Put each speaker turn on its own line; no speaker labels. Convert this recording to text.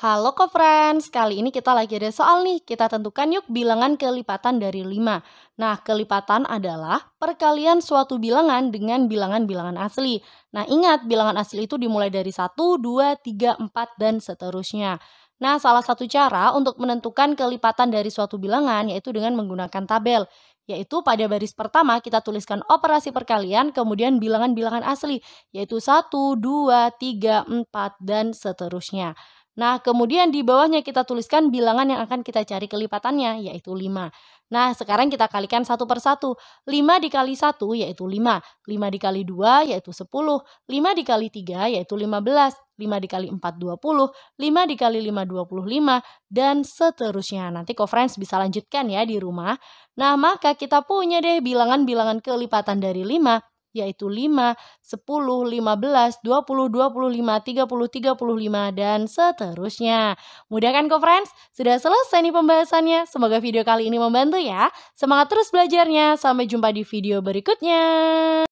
Halo ko friends, kali ini kita lagi ada soal nih. Kita tentukan yuk bilangan kelipatan dari 5. Nah, kelipatan adalah perkalian suatu bilangan dengan bilangan-bilangan asli. Nah, ingat bilangan asli itu dimulai dari 1, 2, 3, 4 dan seterusnya. Nah, salah satu cara untuk menentukan kelipatan dari suatu bilangan yaitu dengan menggunakan tabel yaitu pada baris pertama kita tuliskan operasi perkalian, kemudian bilangan-bilangan asli, yaitu 1, 2, 3, 4, dan seterusnya. Nah, kemudian di bawahnya kita tuliskan bilangan yang akan kita cari kelipatannya, yaitu 5. Nah, sekarang kita kalikan satu persatu. 5 dikali 1 yaitu 5. 5 dikali 2 yaitu 10. 5 dikali 3 yaitu 15. 5 dikali 4 20. 5 dikali 5 25. Dan seterusnya. Nanti co bisa lanjutkan ya di rumah. Nah, maka kita punya deh bilangan-bilangan kelipatan dari 5 yaitu 5, 10, 15, 20, 25, 30, 35, dan seterusnya. Mudah kan kok friends? Sudah selesai nih pembahasannya. Semoga video kali ini membantu ya. Semangat terus belajarnya. Sampai jumpa di video berikutnya.